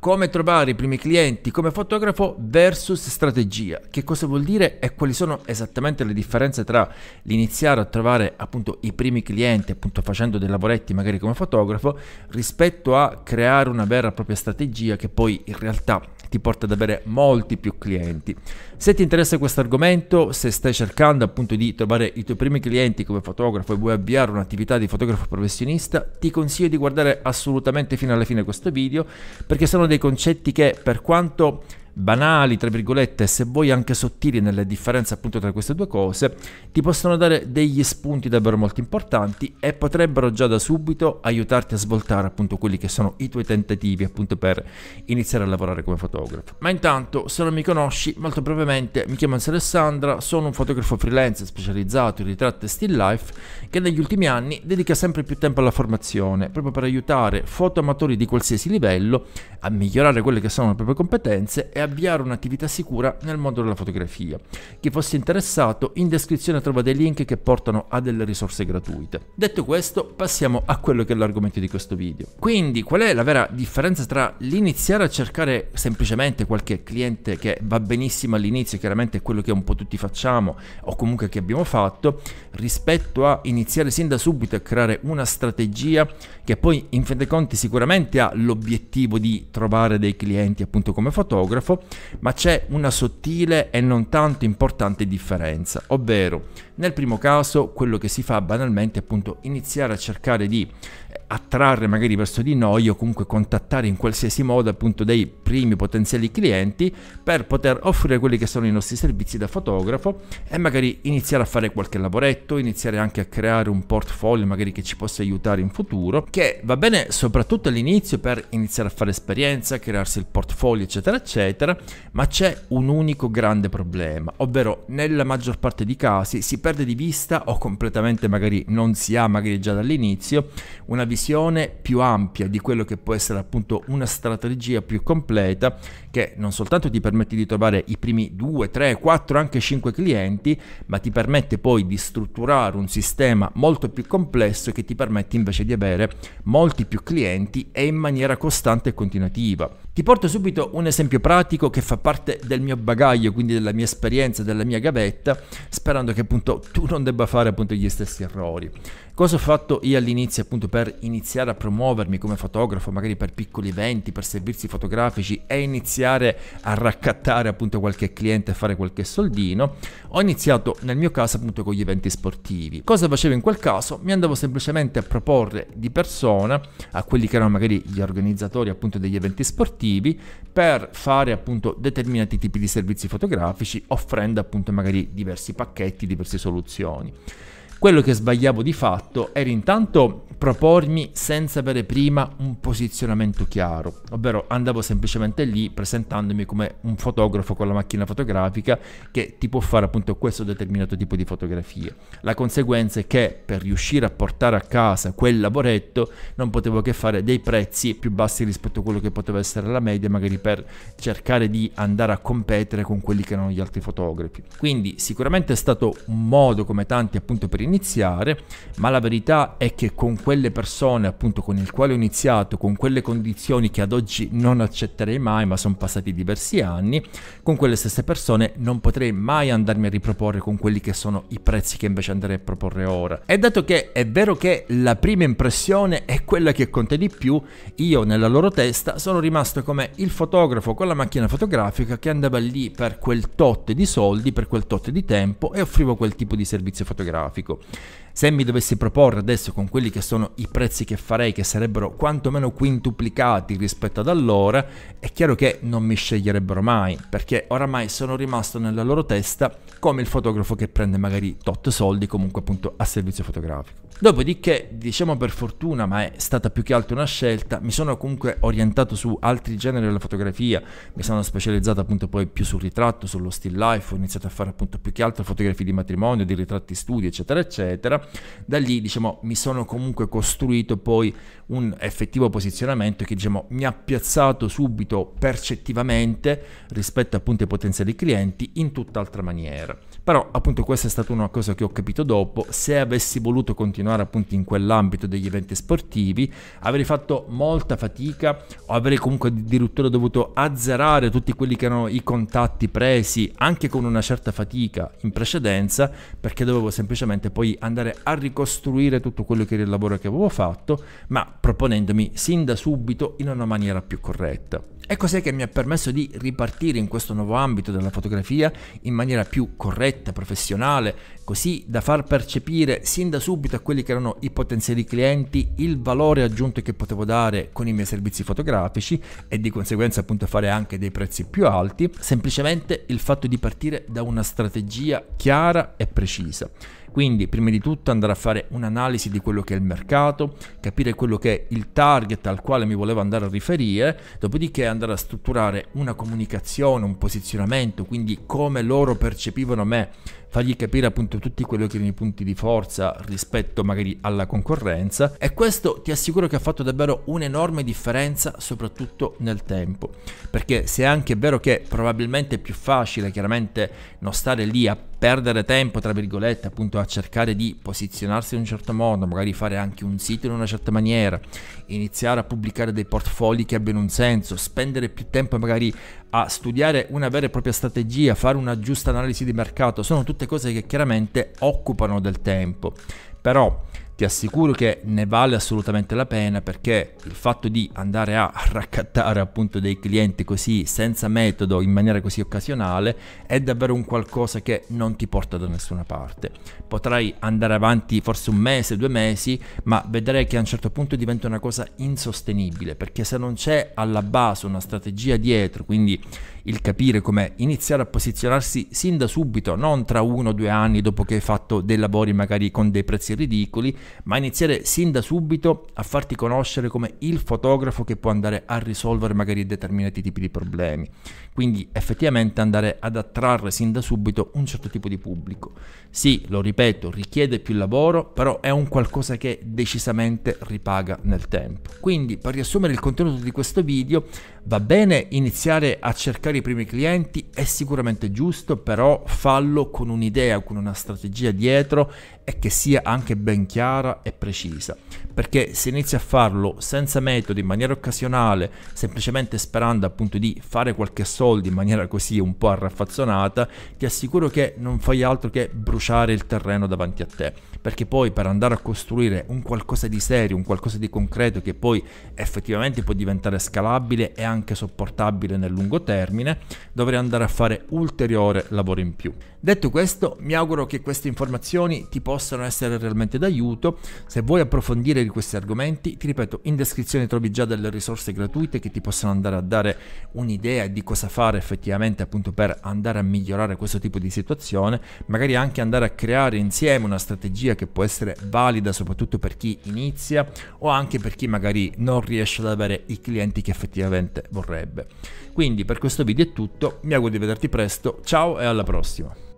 come trovare i primi clienti come fotografo versus strategia. Che cosa vuol dire e quali sono esattamente le differenze tra l'iniziare a trovare appunto i primi clienti appunto facendo dei lavoretti magari come fotografo rispetto a creare una vera e propria strategia che poi in realtà ti porta ad avere molti più clienti. Se ti interessa questo argomento, se stai cercando appunto di trovare i tuoi primi clienti come fotografo e vuoi avviare un'attività di fotografo professionista, ti consiglio di guardare assolutamente fino alla fine questo video perché sono dei concetti che per quanto banali, tra virgolette, se vuoi anche sottili nelle differenze appunto tra queste due cose, ti possono dare degli spunti davvero molto importanti e potrebbero già da subito aiutarti a svoltare appunto quelli che sono i tuoi tentativi appunto per iniziare a lavorare come fotografo. Ma intanto, se non mi conosci, molto brevemente mi chiamo Anza Alessandra, sono un fotografo freelance specializzato in ritratto e still life che negli ultimi anni dedica sempre più tempo alla formazione, proprio per aiutare fotoamatori di qualsiasi livello a migliorare quelle che sono le proprie competenze e e avviare un'attività sicura nel mondo della fotografia. Chi fosse interessato, in descrizione trova dei link che portano a delle risorse gratuite. Detto questo, passiamo a quello che è l'argomento di questo video. Quindi, qual è la vera differenza tra l'iniziare a cercare semplicemente qualche cliente che va benissimo all'inizio, chiaramente è quello che un po' tutti facciamo o comunque che abbiamo fatto, rispetto a iniziare sin da subito a creare una strategia che poi in fin dei conti sicuramente ha l'obiettivo di trovare dei clienti appunto come fotografo, filosofo, ma c'è una sottile e non tanto importante differenza, ovvero nel primo caso quello che si fa banalmente è appunto iniziare a cercare di eh, attrarre magari verso di noi o comunque contattare in qualsiasi modo appunto dei primi potenziali clienti per poter offrire quelli che sono i nostri servizi da fotografo e magari iniziare a fare qualche lavoretto, iniziare anche a creare un portfolio magari che ci possa aiutare in futuro, che va bene soprattutto all'inizio per iniziare a fare esperienza, crearsi il portfolio eccetera eccetera eccetera, ma c'è un unico grande problema, ovvero nella maggior parte dei casi si perde di vista o completamente magari non si ha magari già dall'inizio una visione più ampia di quello che può essere appunto una strategia più completa che non soltanto ti permette di trovare i primi 2, 3, 4, anche 5 clienti, ma ti permette poi di strutturare un sistema molto più complesso che ti permette invece di avere molti più clienti e in maniera costante e continuativa. Ti porto subito un esempio pratico che fa parte del mio bagaglio, quindi della mia esperienza, della mia gavetta, sperando che appunto tu non debba fare appunto gli stessi errori. Cosa ho fatto io all'inizio appunto per iniziare a promuovermi come fotografo, magari per piccoli eventi, per servizi fotografici e iniziare a raccattare appunto qualche cliente e fare qualche soldino? Ho iniziato nel mio caso appunto con gli eventi sportivi. Cosa facevo in quel caso? Mi andavo semplicemente a proporre di persona a quelli che erano magari gli organizzatori appunto degli eventi sportivi archivi per fare appunto determinati tipi di servizi fotografici offrendo appunto magari diversi pacchetti, diverse soluzioni. Quello che sbagliavo di fatto era intanto propormi senza avere prima un posizionamento chiaro, ovvero andavo semplicemente lì presentandomi come un fotografo con la macchina fotografica che ti può fare appunto questo determinato tipo di fotografie. La conseguenza è che per riuscire a portare a casa quel lavoretto non potevo che fare dei prezzi più bassi rispetto a quello che poteva essere la media, magari per cercare di andare a competere con quelli che erano gli altri fotografi. Quindi sicuramente è stato un modo come tanti appunto per iniziare iniziare, ma la verità è che con quelle persone appunto con il quale ho iniziato, con quelle condizioni che ad oggi non accetterei mai, ma sono passati diversi anni, con quelle stesse persone non potrei mai andarmi a riproporre con quelli che sono i prezzi che invece andrei a proporre ora. E dato che è vero che la prima impressione è quella che conta di più, io nella loro testa sono rimasto come il fotografo con la macchina fotografica che andava lì per quel tot di soldi, per quel tot di tempo e offrivo quel tipo di servizio fotografico. Se mi dovessi proporre adesso con quelli che sono i prezzi che farei, che sarebbero quantomeno quintuplicati rispetto ad allora, è chiaro che non mi sceglierebbero mai, perché oramai sono rimasto nella loro testa come il fotografo che prende magari tot soldi comunque appunto a servizio fotografico. Dopodiché, diciamo per fortuna, ma è stata più che altro una scelta, mi sono comunque orientato su altri generi della fotografia, mi sono specializzato appunto poi più sul ritratto, sullo still life, ho iniziato a fare appunto più che altro fotografie di matrimonio, di ritratti studi, eccetera, eccetera. Da lì, diciamo, mi sono comunque costruito poi un effettivo posizionamento che, diciamo, mi ha piazzato subito percettivamente rispetto appunto ai potenziali clienti in tutt'altra maniera. Però appunto questa è stata una cosa che ho capito dopo, se avessi voluto continuare appunto in quell'ambito degli eventi sportivi avrei fatto molta fatica o avrei comunque addirittura dovuto azzerare tutti quelli che erano i contatti presi anche con una certa fatica in precedenza perché dovevo semplicemente poi andare a ricostruire tutto quello che era il lavoro che avevo fatto ma proponendomi sin da subito in una maniera più corretta. E cos'è che mi ha permesso di ripartire in questo nuovo ambito della fotografia in maniera più corretta? corretta, professionale, così da far percepire sin da subito a quelli che erano i potenziali clienti il valore aggiunto che potevo dare con i miei servizi fotografici e di conseguenza appunto fare anche dei prezzi più alti, semplicemente il fatto di partire da una strategia chiara e precisa. Quindi prima di tutto andare a fare un'analisi di quello che è il mercato, capire quello che è il target al quale mi volevo andare a riferire, dopodiché andare a strutturare una comunicazione, un posizionamento, quindi come loro percepivano me, fargli capire appunto tutti quelli che erano i punti di forza rispetto magari alla concorrenza e questo ti assicuro che ha fatto davvero un'enorme differenza soprattutto nel tempo perché se è anche vero che probabilmente è più facile chiaramente non stare lì a perdere tempo, tra virgolette, appunto a cercare di posizionarsi in un certo modo, magari fare anche un sito in una certa maniera, iniziare a pubblicare dei portfolio che abbiano un senso, spendere più tempo magari a studiare una vera e propria strategia, fare una giusta analisi di mercato, sono tutte cose che chiaramente occupano del tempo. Però ti assicuro che ne vale assolutamente la pena perché il fatto di andare a raccattare appunto dei clienti così senza metodo in maniera così occasionale è davvero un qualcosa che non ti porta da nessuna parte potrai andare avanti forse un mese due mesi ma vedrai che a un certo punto diventa una cosa insostenibile perché se non c'è alla base una strategia dietro quindi il capire come iniziare a posizionarsi sin da subito non tra uno o due anni dopo che hai fatto dei lavori magari con dei prezzi ridicoli ma iniziare sin da subito a farti conoscere come il fotografo che può andare a risolvere magari determinati tipi di problemi. Quindi effettivamente andare ad attrarre sin da subito un certo tipo di pubblico. Sì, lo ripeto, richiede più lavoro, però è un qualcosa che decisamente ripaga nel tempo. Quindi per riassumere il contenuto di questo video, va bene iniziare a cercare i primi clienti, è sicuramente giusto, però fallo con un'idea, con una strategia dietro e che sia anche ben chiaro chiara e precisa, perché se inizi a farlo senza metodi, in maniera occasionale, semplicemente sperando appunto di fare qualche soldo in maniera così un po' arraffazzonata, ti assicuro che non fai altro che bruciare il terreno davanti a te, perché poi per andare a costruire un qualcosa di serio, un qualcosa di concreto che poi effettivamente può diventare scalabile e anche sopportabile nel lungo termine, dovrai andare a fare ulteriore lavoro in più. Detto questo, mi auguro che queste informazioni ti possano essere realmente d'aiuto aiuto. Se vuoi approfondire di questi argomenti, ti ripeto, in descrizione trovi già delle risorse gratuite che ti possono andare a dare un'idea di cosa fare effettivamente appunto per andare a migliorare questo tipo di situazione, magari anche andare a creare insieme una strategia che può essere valida soprattutto per chi inizia o anche per chi magari non riesce ad avere i clienti che effettivamente vorrebbe. Quindi per questo video è tutto, mi auguro di vederti presto, ciao e alla prossima!